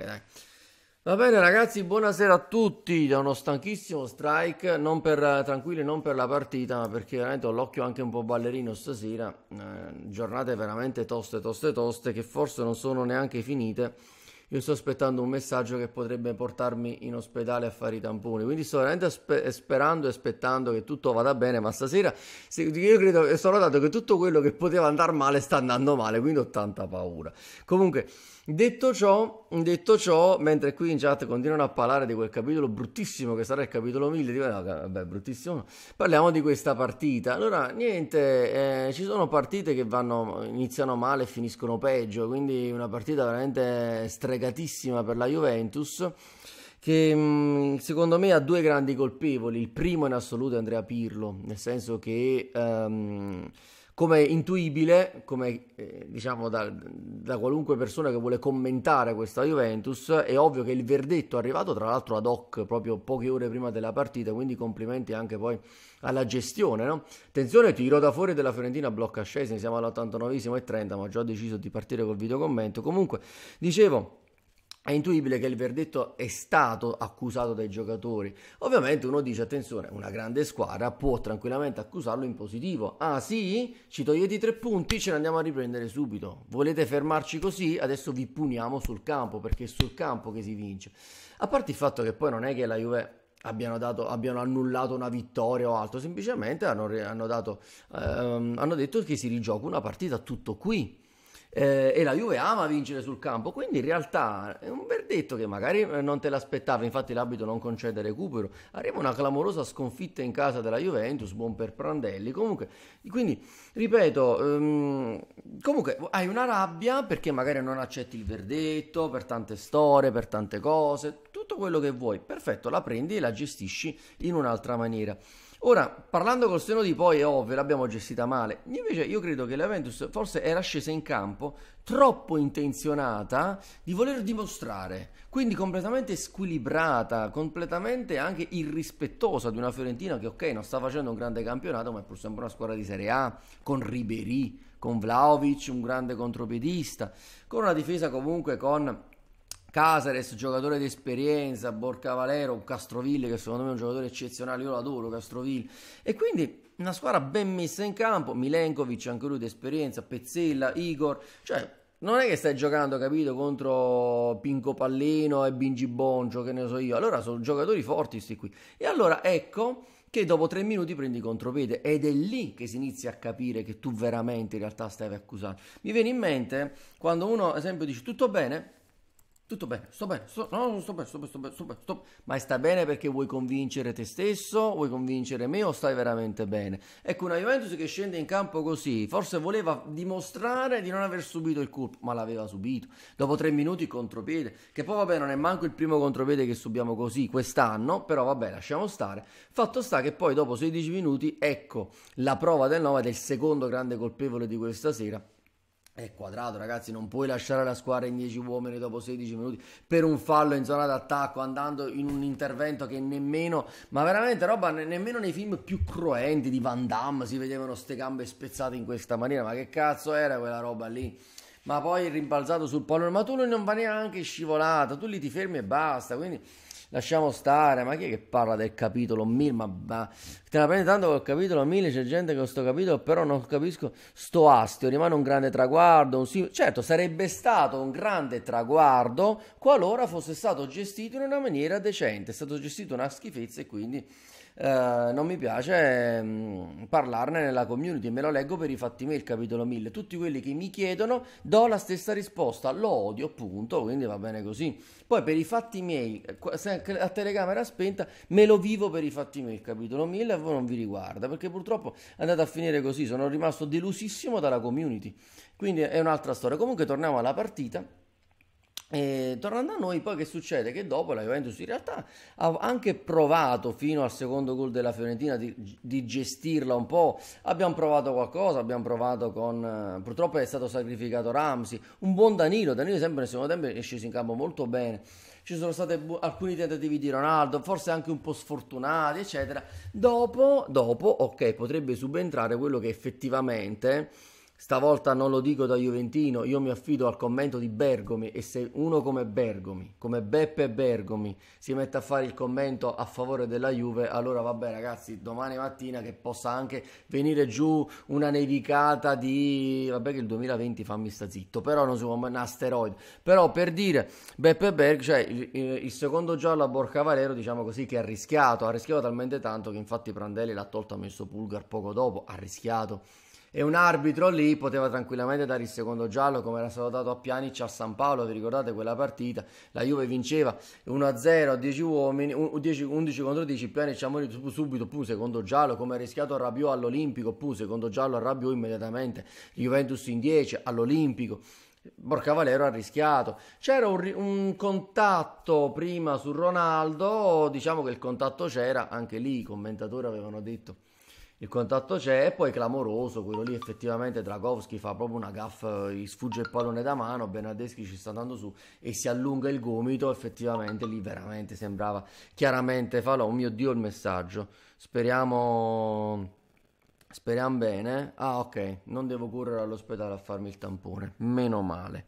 ok, dai. Va bene ragazzi, buonasera a tutti da uno stanchissimo strike, non per, tranquilli non per la partita, ma perché veramente ho l'occhio anche un po' ballerino stasera, eh, giornate veramente toste, toste, toste, che forse non sono neanche finite io sto aspettando un messaggio che potrebbe portarmi in ospedale a fare i tamponi. Quindi sto veramente aspe- eh, sperando e aspettando che tutto vada bene. Ma stasera io credo e sono dato che tutto quello che poteva andare male sta andando male. Quindi ho tanta paura. Comunque. Detto ciò, detto ciò, mentre qui in chat continuano a parlare di quel capitolo bruttissimo che sarà il capitolo 1000, dico, vabbè, bruttissimo, parliamo di questa partita. Allora, niente, eh, ci sono partite che vanno, iniziano male e finiscono peggio, quindi una partita veramente stregata legatissima per la Juventus che mm, secondo me ha due grandi colpevoli. Il primo in assoluto è Andrea Pirlo, nel senso che um, come intuibile, come eh, diciamo da, da, qualunque persona che vuole commentare questa Juventus, è ovvio che il verdetto è arrivato tra l'altro ad hoc proprio poche ore prima della partita, quindi complimenti anche poi alla gestione. No? Attenzione, tiro da fuori della Fiorentina, blocca scesi, siamo all'89 e 30, ma ho già deciso di partire col videocommento. Comunque, dicevo è intuibile che il verdetto è stato accusato dai giocatori. Ovviamente uno dice, attenzione, una grande squadra può tranquillamente accusarlo in positivo. Ah sì? Ci togliete i tre punti, ce ne andiamo a riprendere subito. Volete fermarci così? Adesso vi puniamo sul campo, perché è sul campo che si vince. A parte il fatto che poi non è che la Juve Abbiano, dato, abbiano, annullato una vittoria o altro, semplicemente hanno, hanno, dato, ehm, hanno detto che si rigioca una partita tutto qui eh, e la Juve ama vincere sul campo, quindi in realtà è un verdetto che magari eh, non te l'aspettavi, infatti l'abito non concede recupero, arriva una clamorosa sconfitta in casa della Juventus, buon per Prandelli, comunque, quindi ripeto, ehm, comunque hai una rabbia perché magari non accetti il verdetto per tante storie, per tante cose, tutto quello che vuoi, perfetto, la prendi e la gestisci in un'altra maniera. Ora, parlando col seno di poi, è ovvio, l'abbiamo gestita male. Invece io credo che la Juventus forse era scesa in campo troppo intenzionata di voler dimostrare, quindi completamente squilibrata, completamente anche irrispettosa di una Fiorentina che ok, non sta facendo un grande campionato, ma è pur sempre una squadra di Serie A, con Ribery, con Vlaovic, un grande contropiedista, con una difesa comunque con Casares, giocatore di esperienza, Borca Valero, un Castroville che secondo me è un giocatore eccezionale, io l'adoro Castroville. E quindi una squadra ben messa in campo, Milenkovic anche lui di esperienza, Pezzella, Igor, cioè non è che stai giocando, capito, contro Pinco Pallino e Bingi Boncio, che ne so io. Allora sono giocatori forti questi qui. E allora ecco che dopo tre minuti prendi contropiede ed è lì che si inizia a capire che tu veramente in realtà stavi accusando. Mi viene in mente quando uno, ad esempio, dice tutto bene, tutto bene, sto bene, sto, no, sto bene, sto bene, sto bene, sto bene, sto bene. Ma sta bene perché vuoi convincere te stesso, vuoi convincere me o stai veramente bene? Ecco, una Juventus che scende in campo così, forse voleva dimostrare di non aver subito il colpo, ma l'aveva subito. Dopo tre minuti contropiede, che poi vabbè non è manco il primo contropiede che subiamo così quest'anno, però vabbè lasciamo stare. Fatto sta che poi dopo 16 minuti, ecco, la prova del 9 del secondo grande colpevole di questa sera, è quadrato, ragazzi, non puoi lasciare la squadra in 10 uomini dopo 16 minuti per un fallo in zona d'attacco, andando in un intervento che nemmeno, ma veramente roba, nemmeno nei film più cruenti di Van Damme si vedevano ste gambe spezzate in questa maniera. Ma che cazzo era quella roba lì? Ma poi rimbalzato sul pallone, ma tu non va neanche scivolato, tu lì ti fermi e basta. Quindi lasciamo stare, ma chi è che parla del capitolo 1000? Ma, ma te la prendi tanto col capitolo 1000, c'è gente che con sto capitolo, però non capisco, sto astio, rimane un grande traguardo, un sì, certo sarebbe stato un grande traguardo qualora fosse stato gestito in una maniera decente, è stato gestito una schifezza e quindi eh, non mi piace mh, mm, parlarne nella community, me lo leggo per i fatti miei il capitolo 1000, tutti quelli che mi chiedono do la stessa risposta, lo odio punto, quindi va bene così. Poi per i fatti miei, eh, a telecamera spenta, me lo vivo per i fatti miei il capitolo 1000 e voi non vi riguarda, perché purtroppo è andato a finire così, sono rimasto delusissimo dalla community, quindi è un'altra storia. Comunque torniamo alla partita. E tornando a noi, poi che succede? Che dopo la Juventus in realtà ha anche provato fino al secondo gol della Fiorentina di, di gestirla un po'. Abbiamo provato qualcosa, abbiamo provato con... Eh, purtroppo è stato sacrificato Ramsey, un buon Danilo, Danilo sempre nel secondo tempo è sceso in campo molto bene ci sono stati bu- alcuni tentativi di Ronaldo, forse anche un po' sfortunati, eccetera. Dopo, dopo, ok, potrebbe subentrare quello che effettivamente Stavolta non lo dico da Juventino, io mi affido al commento di Bergomi e se uno come Bergomi, come Beppe Bergomi, si mette a fare il commento a favore della Juve, allora vabbè ragazzi, domani mattina che possa anche venire giù una nevicata di... vabbè che il 2020 fammi sta zitto, però non si può un asteroide. Però per dire, Beppe Bergomi, cioè il, il secondo giallo a Borca Valero, diciamo così, che ha rischiato, ha rischiato talmente tanto che infatti Prandelli l'ha tolto ha messo Pulgar poco dopo, ha rischiato e un arbitro lì poteva tranquillamente dare il secondo giallo come era stato dato a Pjanic a San Paolo, vi ricordate quella partita? La Juve vinceva 1-0 a 10 uomini, 10, 11 contro 10, Pjanic ha morito subito, pu secondo giallo, come ha rischiato Rabiot all'Olimpico, pu secondo giallo a Rabiot immediatamente, Juventus in 10 all'Olimpico. Borca Valero ha rischiato. C'era un, un, contatto prima su Ronaldo, diciamo che il contatto c'era, anche lì i commentatori avevano detto il contatto c'è e poi clamoroso, quello lì effettivamente Dragowski fa proprio una gaffa, eh, gli sfugge il pallone da mano, Bernardeschi ci sta andando su e si allunga il gomito, effettivamente lì veramente sembrava chiaramente falò, oh mio Dio il messaggio, speriamo... Speriamo bene. Ah, ok. Non devo correre all'ospedale a farmi il tampone. Meno male.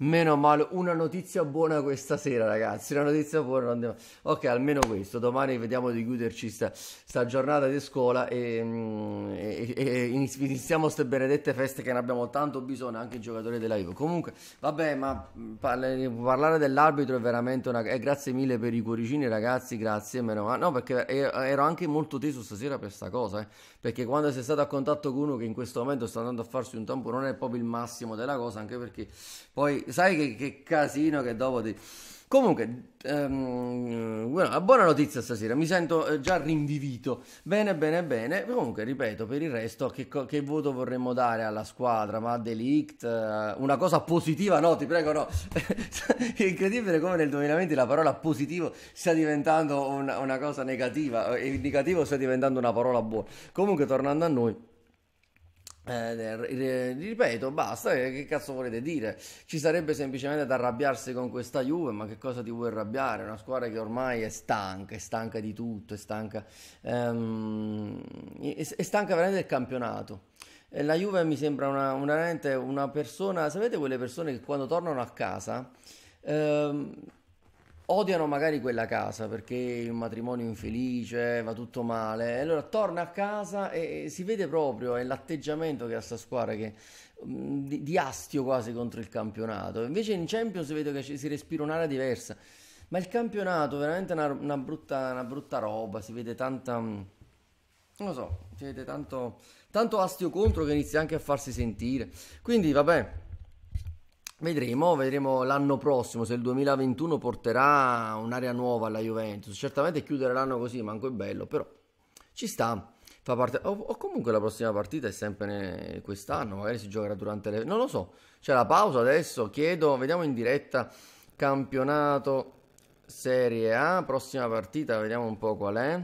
Meno male, una notizia buona questa sera, ragazzi. Una notizia buona. Andiamo... Ok, almeno questo. Domani vediamo di chiuderci sta, sta giornata di scuola e, mm, e, e iniziamo queste benedette feste che ne abbiamo tanto bisogno, anche i giocatori della Ivo. Comunque, vabbè, ma mm, parlare dell'arbitro è veramente una. Eh, grazie mille per i cuoricini, ragazzi. Grazie, meno male. No, perché ero anche molto teso stasera per questa cosa. Eh. Perché quando sei stato a contatto con uno che in questo momento sta andando a farsi un tampone, non è proprio il massimo della cosa, anche perché poi sai che, che casino che dopo ti... Comunque, ehm, bueno, buona notizia stasera, mi sento eh, già rinvivito. Bene, bene, bene. Comunque, ripeto, per il resto, che, che voto vorremmo dare alla squadra? Ma Delict, eh, una cosa positiva, no, ti prego, no. È incredibile come nel 2020 la parola positivo stia diventando una, una cosa negativa, eh, e il negativo stia diventando una parola buona. Comunque, tornando a noi. Eh, eh, ripeto, basta, eh, che cazzo volete dire? Ci sarebbe semplicemente da arrabbiarsi con questa Juve, ma che cosa ti vuoi arrabbiare? Una squadra che ormai è stanca, è stanca di tutto, è stanca, ehm, è stanca veramente del campionato. Eh, la Juve mi sembra una, una, una persona, sapete quelle persone che quando tornano a casa... Ehm, odiano magari quella casa perché è un matrimonio infelice, va tutto male, allora torna a casa e si vede proprio è l'atteggiamento che ha sta squadra che, mm, di, di, astio quasi contro il campionato. Invece in Champions vedo che si respira un'area diversa, ma il campionato è veramente una, una, brutta, una brutta roba, si vede tanta... Mm, non lo so, c'è tanto, tanto astio contro che inizia anche a farsi sentire. Quindi, vabbè, Vedremo, vedremo l'anno prossimo se il 2021 porterà un'area nuova alla Juventus. Certamente chiudere l'anno così manco è bello, però ci sta. Fa parte, o, o comunque la prossima partita è sempre quest'anno, magari si giocherà durante le... Non lo so, c'è la pausa adesso, chiedo, vediamo in diretta campionato Serie A, prossima partita, vediamo un po' qual è.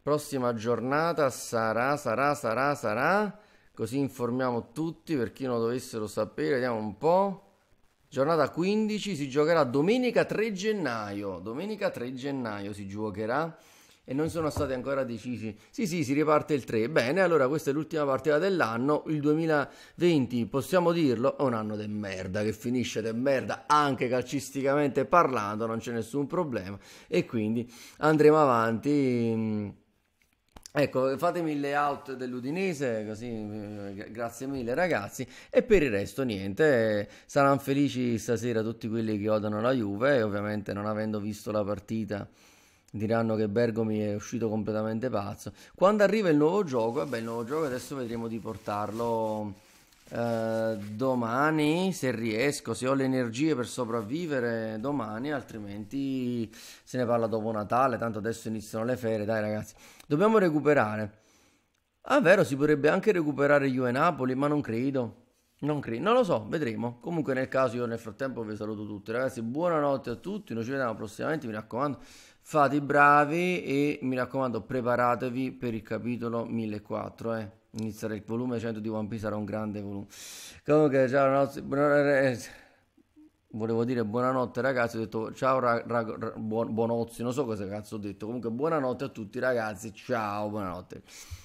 Prossima giornata sarà, sarà, sarà, sarà, così informiamo tutti per chi non lo dovessero sapere, vediamo un po'. Giornata 15 si giocherà domenica 3 gennaio. Domenica 3 gennaio si giocherà e non sono stati ancora decisi. Sì, sì, si riparte il 3. Bene, allora questa è l'ultima partita dell'anno, il 2020, possiamo dirlo, è un anno de merda che finisce de merda anche calcisticamente parlando, non c'è nessun problema e quindi andremo avanti mm, Ecco, fatemi le out dell'Udinese, così eh, grazie mille ragazzi. E per il resto niente, eh, saranno felici stasera tutti quelli che odiano la Juve, ovviamente non avendo visto la partita diranno che Bergomi è uscito completamente pazzo. Quando arriva il nuovo gioco, vabbè, eh, il nuovo gioco adesso vedremo di portarlo eh, domani se riesco, se ho le energie per sopravvivere domani, altrimenti se ne parla dopo Natale, tanto adesso iniziano le ferie, dai ragazzi. Dobbiamo recuperare. Ah, vero, si potrebbe anche recuperare Juve Napoli, ma non credo. Non credo, non lo so, vedremo. Comunque nel caso io nel frattempo vi saluto tutti, ragazzi. Buonanotte a tutti, noi ci vediamo prossimamente, mi raccomando. Fate i bravi e mi raccomando preparatevi per il capitolo 1004, eh iniziare il volume 100 di One Piece sarà un grande volume comunque ciao ragazzi eh, volevo dire buonanotte ragazzi ho detto ciao ra, ra buon, buonozzi non so cosa cazzo ho detto comunque buonanotte a tutti ragazzi ciao buonanotte